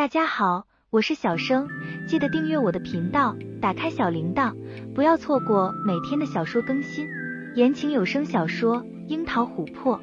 大家好，我是小生，记得订阅我的频道，打开小铃铛，不要错过每天的小说更新。言情有声小说《樱桃琥珀》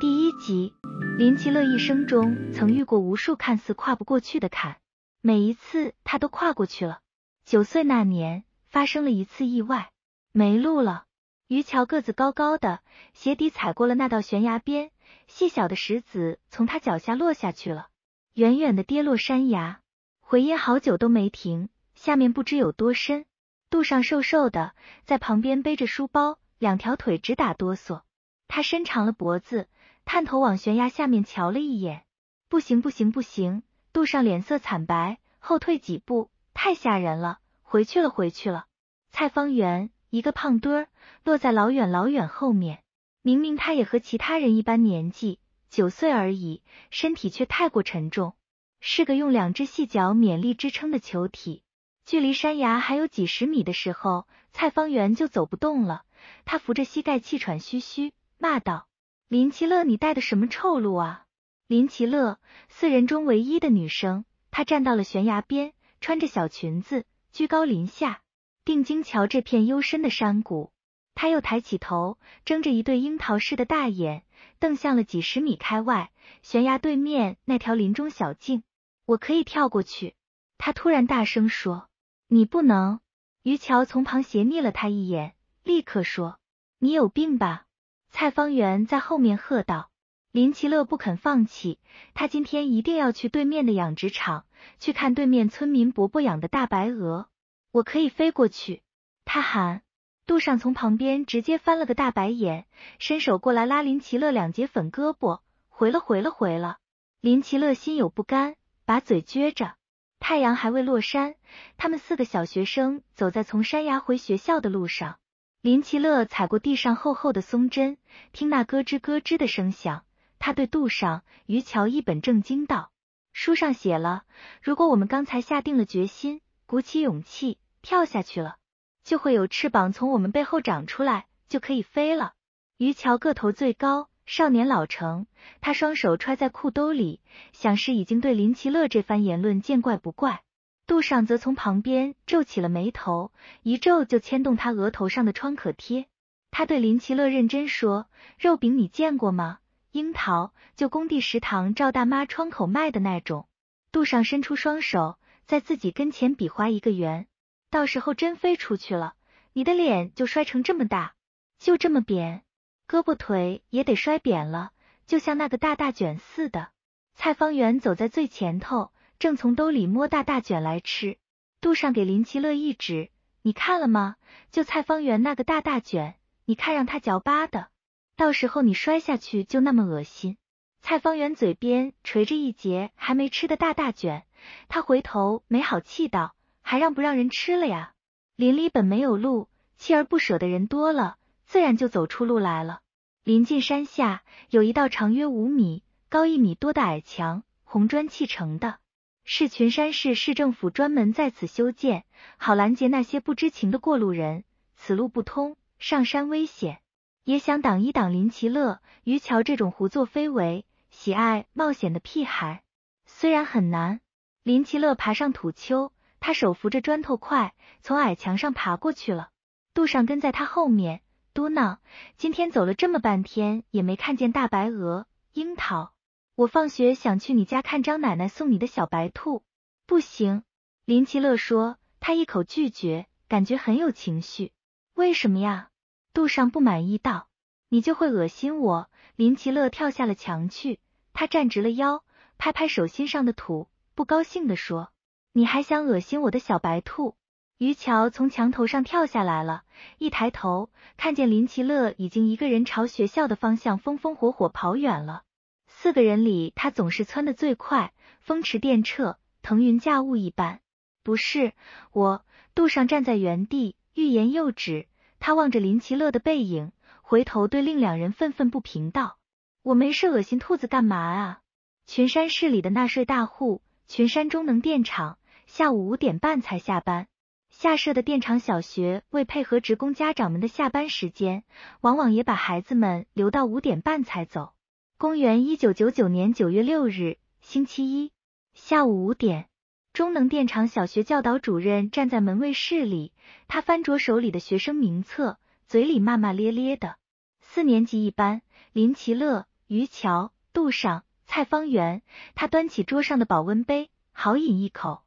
第一集。林奇乐一生中曾遇过无数看似跨不过去的坎，每一次他都跨过去了。九岁那年发生了一次意外，没路了。于桥个子高高的，鞋底踩过了那道悬崖边，细小的石子从他脚下落下去了。远远的跌落山崖，回音好久都没停。下面不知有多深，杜尚瘦瘦的，在旁边背着书包，两条腿直打哆嗦。他伸长了脖子，探头往悬崖下面瞧了一眼。不行不行不行！杜尚脸色惨白，后退几步，太吓人了。回去了回去了。蔡方圆一个胖墩儿落在老远老远后面。明明他也和其他人一般年纪。九岁而已，身体却太过沉重，是个用两只细脚勉力支撑的球体。距离山崖还有几十米的时候，蔡方圆就走不动了，他扶着膝盖，气喘吁吁，骂道：“林奇乐，你带的什么臭路啊！”林奇乐，四人中唯一的女生，她站到了悬崖边，穿着小裙子，居高临下，定睛瞧这片幽深的山谷。他又抬起头，睁着一对樱桃似的大眼，瞪向了几十米开外悬崖对面那条林中小径。我可以跳过去，他突然大声说。你不能，于桥从旁斜睨了他一眼，立刻说：“你有病吧？”蔡方圆在后面喝道。林奇乐不肯放弃，他今天一定要去对面的养殖场，去看对面村民伯伯养的大白鹅。我可以飞过去，他喊。杜尚从旁边直接翻了个大白眼，伸手过来拉林奇乐两截粉胳膊，回了回了回了。林奇乐心有不甘，把嘴撅着。太阳还未落山，他们四个小学生走在从山崖回学校的路上。林奇乐踩过地上厚厚的松针，听那咯吱咯吱的声响，他对杜尚、于乔一本正经道：“书上写了，如果我们刚才下定了决心，鼓起勇气跳下去了。”就会有翅膀从我们背后长出来，就可以飞了。于桥个头最高，少年老成，他双手揣在裤兜里，想是已经对林奇乐这番言论见怪不怪。杜尚则从旁边皱起了眉头，一皱就牵动他额头上的创可贴。他对林奇乐认真说：“肉饼你见过吗？樱桃，就工地食堂赵大妈窗口卖的那种。”杜尚伸出双手，在自己跟前比划一个圆。到时候真飞出去了，你的脸就摔成这么大，就这么扁，胳膊腿也得摔扁了，就像那个大大卷似的。蔡方圆走在最前头，正从兜里摸大大卷来吃，杜尚给林奇乐一指，你看了吗？就蔡方圆那个大大卷，你看让他嚼巴的，到时候你摔下去就那么恶心。蔡方圆嘴边垂着一截还没吃的大大卷，他回头没好气道。还让不让人吃了呀？林里本没有路，锲而不舍的人多了，自然就走出路来了。临近山下，有一道长约五米、高一米多的矮墙，红砖砌成的，是群山市市政府专门在此修建，好拦截那些不知情的过路人。此路不通，上山危险，也想挡一挡林奇乐、于桥这种胡作非为、喜爱冒险的屁孩。虽然很难，林奇乐爬上土丘。他手扶着砖头块，从矮墙上爬过去了。杜尚跟在他后面，嘟囔：“今天走了这么半天，也没看见大白鹅、樱桃。我放学想去你家看张奶奶送你的小白兔。”不行，林奇乐说，他一口拒绝，感觉很有情绪。为什么呀？杜尚不满意道：“你就会恶心我。”林奇乐跳下了墙去，他站直了腰，拍拍手心上的土，不高兴的说。你还想恶心我的小白兔？于乔从墙头上跳下来了，一抬头看见林奇乐已经一个人朝学校的方向风风火火跑远了。四个人里，他总是窜得最快，风驰电掣，腾云驾雾一般。不是我，杜尚站在原地欲言又止。他望着林奇乐的背影，回头对另两人愤愤不平道：“我没事，恶心兔子干嘛啊？群山市里的纳税大户，群山中能电厂。”下午五点半才下班。下设的电厂小学为配合职工家长们的下班时间，往往也把孩子们留到五点半才走。公元一九九九年九月六日，星期一，下午五点，中能电厂小学教导主任站在门卫室里，他翻着手里的学生名册，嘴里骂骂咧咧的。四年级一班：林奇乐、于桥、杜尚、蔡方圆。他端起桌上的保温杯，好饮一口。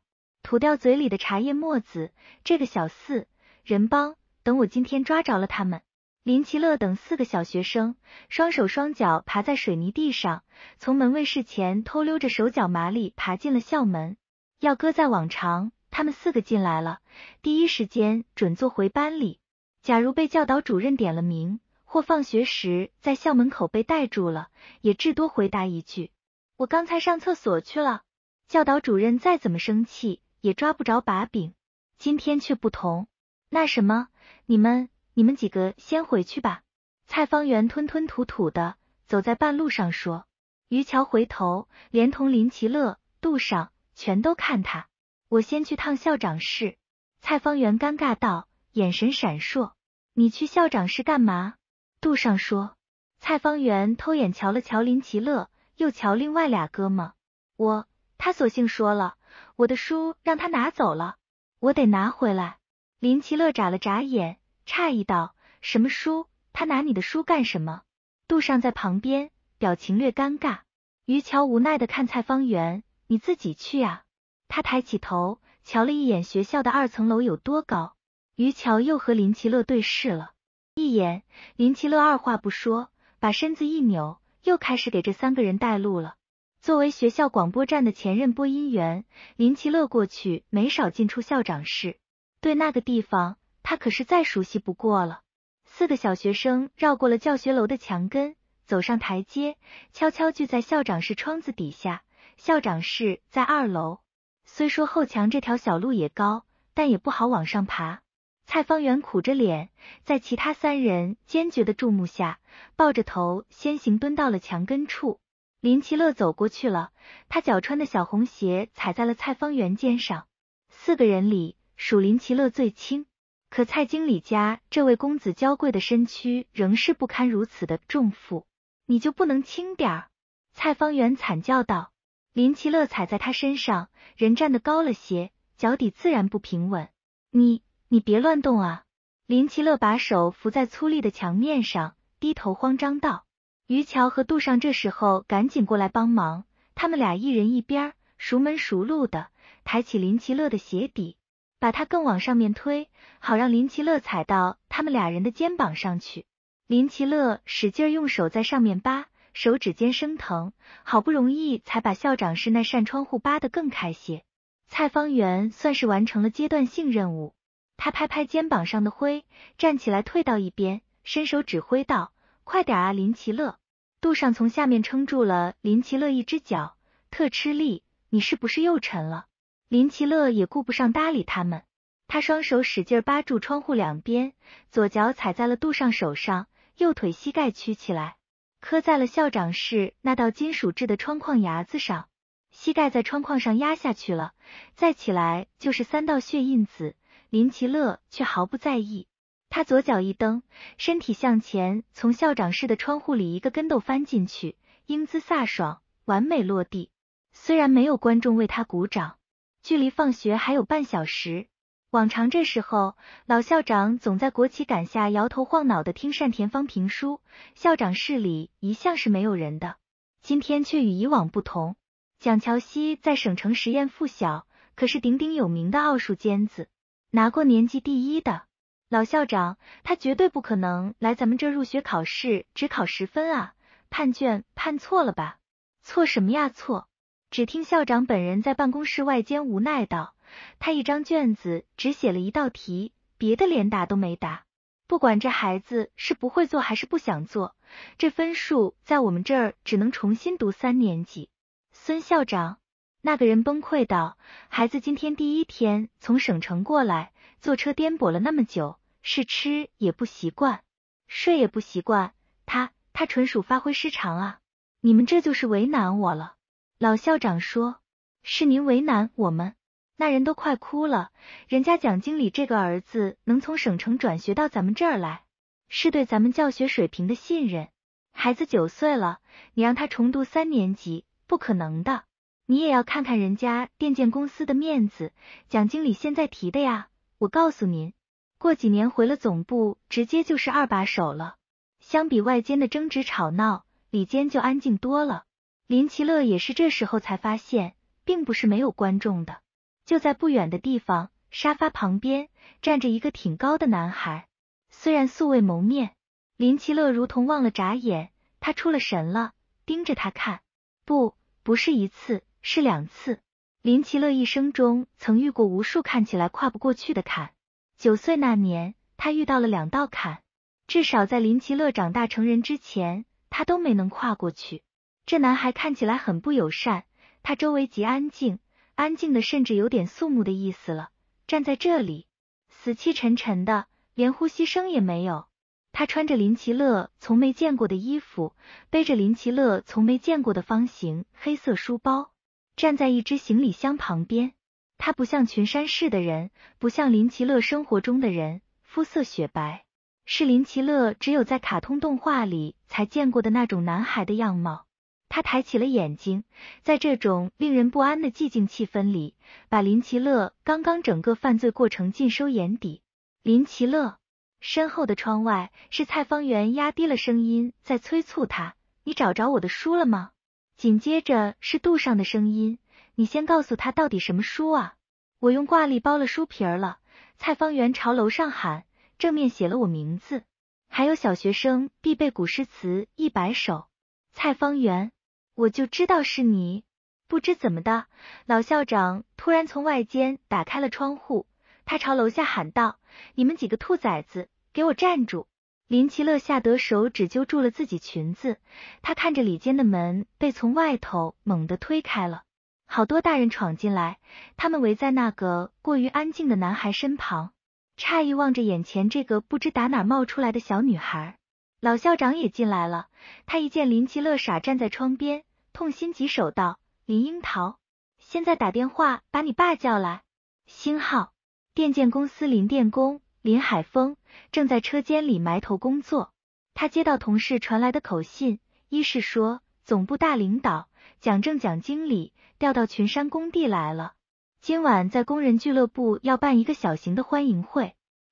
吐掉嘴里的茶叶沫子，这个小四人帮，等我今天抓着了他们。林奇乐等四个小学生，双手双脚爬在水泥地上，从门卫室前偷溜着，手脚麻利爬进了校门。要搁在往常，他们四个进来了，第一时间准坐回班里。假如被教导主任点了名，或放学时在校门口被逮住了，也至多回答一句：“我刚才上厕所去了。”教导主任再怎么生气。也抓不着把柄，今天却不同。那什么，你们、你们几个先回去吧。蔡方圆吞吞吐吐的走在半路上说。于桥回头，连同林奇乐、杜尚全都看他。我先去趟校长室。蔡方圆尴尬道，眼神闪烁。你去校长室干嘛？杜尚说。蔡方圆偷眼瞧了瞧林奇乐，又瞧另外俩哥们。我，他索性说了。我的书让他拿走了，我得拿回来。林奇乐眨了眨眼，诧异道：“什么书？他拿你的书干什么？”杜尚在旁边，表情略尴尬。于乔无奈的看蔡方圆：“你自己去啊。”他抬起头，瞧了一眼学校的二层楼有多高。于乔又和林奇乐对视了一眼，林奇乐二话不说，把身子一扭，又开始给这三个人带路了。作为学校广播站的前任播音员，林奇乐过去没少进出校长室，对那个地方他可是再熟悉不过了。四个小学生绕过了教学楼的墙根，走上台阶，悄悄聚在校长室窗子底下。校长室在二楼，虽说后墙这条小路也高，但也不好往上爬。蔡方圆苦着脸，在其他三人坚决的注目下，抱着头先行蹲到了墙根处。林奇乐走过去了，他脚穿的小红鞋踩在了蔡方圆肩上。四个人里，属林奇乐最轻，可蔡经理家这位公子娇贵的身躯仍是不堪如此的重负。你就不能轻点儿？蔡方圆惨叫道。林奇乐踩在他身上，人站得高了些，脚底自然不平稳。你你别乱动啊！林奇乐把手扶在粗粝的墙面上，低头慌张道。于桥和杜尚这时候赶紧过来帮忙，他们俩一人一边，熟门熟路的抬起林奇乐的鞋底，把他更往上面推，好让林奇乐踩到他们俩人的肩膀上去。林奇乐使劲用手在上面扒，手指尖生疼，好不容易才把校长室那扇窗户扒的更开些。蔡方圆算是完成了阶段性任务，他拍拍肩膀上的灰，站起来退到一边，伸手指挥道。快点啊，林奇乐！杜尚从下面撑住了林奇乐一只脚，特吃力。你是不是又沉了？林奇乐也顾不上搭理他们，他双手使劲扒住窗户两边，左脚踩在了杜尚手上，右腿膝盖屈起来，磕在了校长室那道金属制的窗框牙子上，膝盖在窗框上压下去了，再起来就是三道血印子。林奇乐却毫不在意。他左脚一蹬，身体向前，从校长室的窗户里一个跟斗翻进去，英姿飒爽，完美落地。虽然没有观众为他鼓掌，距离放学还有半小时。往常这时候，老校长总在国旗杆下摇头晃脑的听单田芳评书，校长室里一向是没有人的。今天却与以往不同。蒋乔西在省城实验附小可是鼎鼎有名的奥数尖子，拿过年级第一的。老校长，他绝对不可能来咱们这入学考试只考十分啊！判卷判错了吧？错什么呀？错！只听校长本人在办公室外间无奈道：“他一张卷子只写了一道题，别的连答都没答。不管这孩子是不会做还是不想做，这分数在我们这儿只能重新读三年级。”孙校长，那个人崩溃道：“孩子今天第一天从省城过来。”坐车颠簸了那么久，是吃也不习惯，睡也不习惯，他他纯属发挥失常啊！你们这就是为难我了。老校长说，是您为难我们。那人都快哭了，人家蒋经理这个儿子能从省城转学到咱们这儿来，是对咱们教学水平的信任。孩子九岁了，你让他重读三年级不可能的。你也要看看人家电建公司的面子，蒋经理现在提的呀。我告诉您，过几年回了总部，直接就是二把手了。相比外间的争执吵闹，里间就安静多了。林奇乐也是这时候才发现，并不是没有观众的。就在不远的地方，沙发旁边站着一个挺高的男孩，虽然素未谋面，林奇乐如同忘了眨眼，他出了神了，盯着他看。不，不是一次，是两次。林奇乐一生中曾遇过无数看起来跨不过去的坎。九岁那年，他遇到了两道坎，至少在林奇乐长大成人之前，他都没能跨过去。这男孩看起来很不友善，他周围极安静，安静的甚至有点肃穆的意思了。站在这里，死气沉沉的，连呼吸声也没有。他穿着林奇乐从没见过的衣服，背着林奇乐从没见过的方形黑色书包。站在一只行李箱旁边，他不像群山市的人，不像林奇乐生活中的人，肤色雪白，是林奇乐只有在卡通动画里才见过的那种男孩的样貌。他抬起了眼睛，在这种令人不安的寂静气氛里，把林奇乐刚刚整个犯罪过程尽收眼底。林奇乐身后的窗外是蔡方圆压低了声音在催促他：“你找着我的书了吗？”紧接着是杜尚的声音，你先告诉他到底什么书啊？我用挂历包了书皮了。蔡方圆朝楼上喊，正面写了我名字，还有小学生必背古诗词一百首。蔡方圆，我就知道是你。不知怎么的，老校长突然从外间打开了窗户，他朝楼下喊道：“你们几个兔崽子，给我站住！”林奇乐吓得手指揪住了自己裙子，他看着里间的门被从外头猛地推开了，好多大人闯进来，他们围在那个过于安静的男孩身旁，诧异望着眼前这个不知打哪冒出来的小女孩。老校长也进来了，他一见林奇乐傻站在窗边，痛心疾首道：“林樱桃，现在打电话把你爸叫来。”星号电建公司林电工。林海峰正在车间里埋头工作，他接到同事传来的口信：一是说总部大领导蒋正蒋经理调到群山工地来了，今晚在工人俱乐部要办一个小型的欢迎会；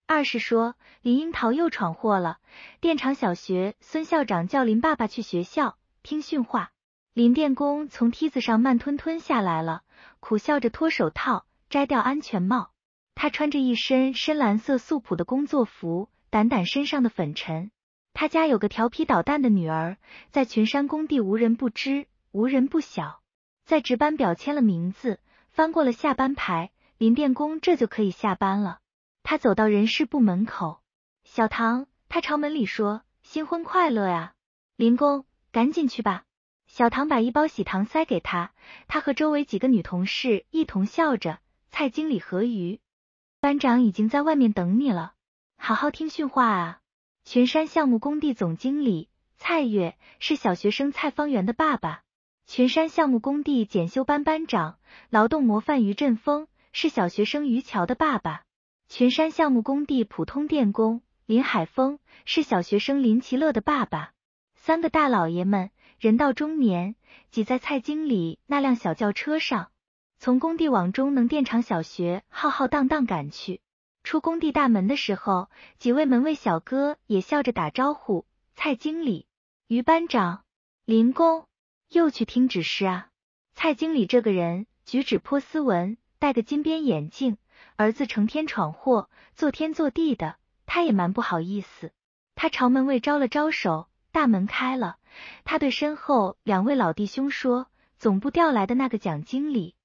二是说林樱桃又闯祸了，电厂小学孙校长叫林爸爸去学校听训话。林电工从梯子上慢吞吞下来了，苦笑着脱手套，摘掉安全帽。他穿着一身深蓝色素朴的工作服，掸掸身上的粉尘。他家有个调皮捣蛋的女儿，在群山工地无人不知，无人不晓。在值班表签了名字，翻过了下班牌，林电工这就可以下班了。他走到人事部门口，小唐，他朝门里说：“新婚快乐呀，林工，赶紧去吧。”小唐把一包喜糖塞给他，他和周围几个女同事一同笑着。蔡经理何鱼。班长已经在外面等你了，好好听训话啊！群山项目工地总经理蔡月是小学生蔡方圆的爸爸，群山项目工地检修班班长劳动模范于振峰是小学生于桥的爸爸，群山项目工地普通电工林海峰是小学生林奇乐的爸爸。三个大老爷们人到中年挤在蔡经理那辆小轿车上。从工地往中能电厂小学浩浩荡荡赶去。出工地大门的时候，几位门卫小哥也笑着打招呼：“蔡经理、于班长、林工，又去听指示啊。”蔡经理这个人举止颇斯文，戴个金边眼镜，儿子成天闯祸，做天做地的，他也蛮不好意思。他朝门卫招了招手，大门开了。他对身后两位老弟兄说：“总部调来的那个蒋经理。”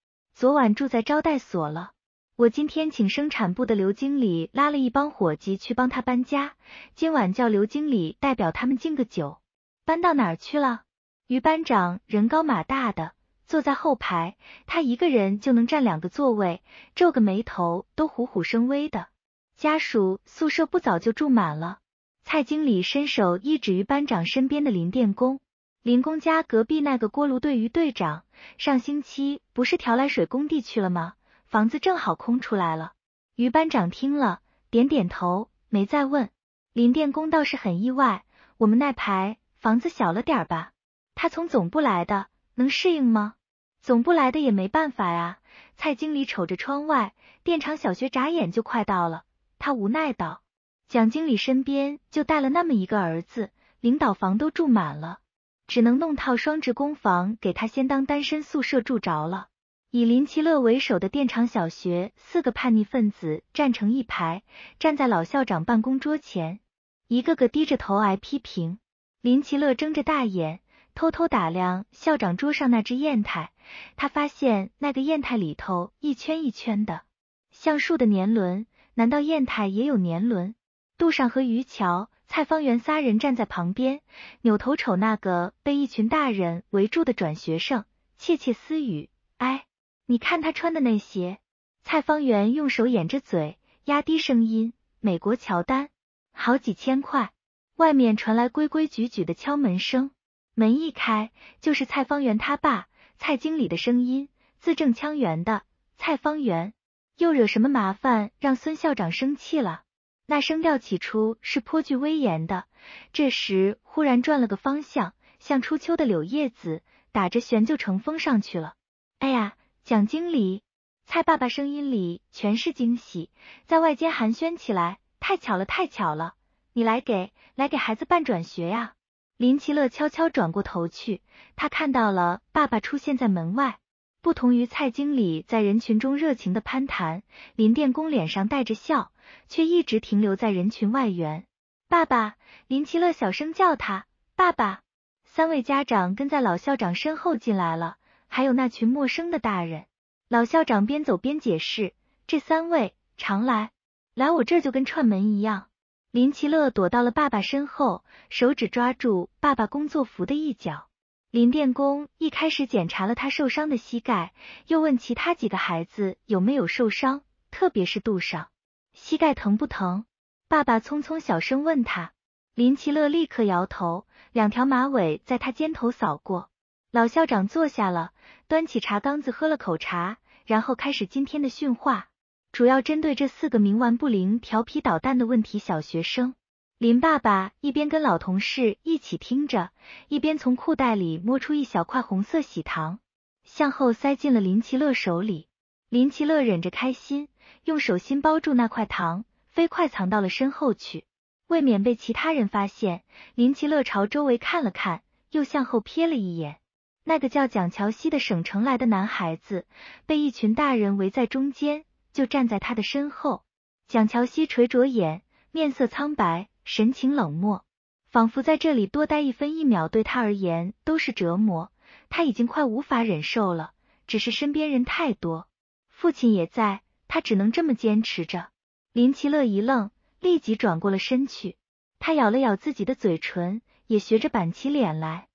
昨晚住在招待所了。我今天请生产部的刘经理拉了一帮伙计去帮他搬家，今晚叫刘经理代表他们敬个酒。搬到哪儿去了？于班长人高马大的，坐在后排，他一个人就能占两个座位，皱个眉头都虎虎生威的。家属宿舍不早就住满了？蔡经理伸手一指于班长身边的林电工。林工家隔壁那个锅炉队于队长，上星期不是调来水工地去了吗？房子正好空出来了。于班长听了，点点头，没再问。林电工倒是很意外，我们那排房子小了点吧？他从总部来的，能适应吗？总部来的也没办法呀。蔡经理瞅着窗外，电厂小学眨眼就快到了，他无奈道：“蒋经理身边就带了那么一个儿子，领导房都住满了。”只能弄套双职工房给他先当单身宿舍住着了。以林奇乐为首的电厂小学四个叛逆分子站成一排，站在老校长办公桌前，一个个低着头挨批评。林奇乐睁着大眼，偷偷打量校长桌上那只砚台，他发现那个砚台里头一圈一圈的，像树的年轮，难道砚台也有年轮？杜尚和于桥。蔡方圆三人站在旁边，扭头瞅那个被一群大人围住的转学生，窃窃私语。哎，你看他穿的那鞋。”蔡方圆用手掩着嘴，压低声音。美国乔丹，好几千块。外面传来规规矩矩的敲门声，门一开，就是蔡方圆他爸蔡经理的声音，字正腔圆的。蔡方圆又惹什么麻烦，让孙校长生气了？那声调起初是颇具威严的，这时忽然转了个方向，像初秋的柳叶子，打着旋就乘风上去了。哎呀，蒋经理，蔡爸爸声音里全是惊喜，在外间寒暄起来。太巧了，太巧了，你来给来给孩子办转学呀？林奇乐悄悄转过头去，他看到了爸爸出现在门外。不同于蔡经理在人群中热情的攀谈，林电工脸上带着笑，却一直停留在人群外缘。爸爸，林奇乐小声叫他爸爸。三位家长跟在老校长身后进来了，还有那群陌生的大人。老校长边走边解释，这三位常来，来我这就跟串门一样。林奇乐躲到了爸爸身后，手指抓住爸爸工作服的一角。林电工一开始检查了他受伤的膝盖，又问其他几个孩子有没有受伤，特别是杜尚，膝盖疼不疼？爸爸匆匆小声问他，林奇乐立刻摇头，两条马尾在他肩头扫过。老校长坐下了，端起茶缸子喝了口茶，然后开始今天的训话，主要针对这四个冥顽不灵、调皮捣蛋的问题小学生。林爸爸一边跟老同事一起听着，一边从裤袋里摸出一小块红色喜糖，向后塞进了林奇乐手里。林奇乐忍着开心，用手心包住那块糖，飞快藏到了身后去，未免被其他人发现。林奇乐朝周围看了看，又向后瞥了一眼，那个叫蒋乔西的省城来的男孩子，被一群大人围在中间，就站在他的身后。蒋乔西垂着眼，面色苍白。神情冷漠，仿佛在这里多待一分一秒对他而言都是折磨。他已经快无法忍受了，只是身边人太多，父亲也在，他只能这么坚持着。林奇乐一愣，立即转过了身去。他咬了咬自己的嘴唇，也学着板起脸来。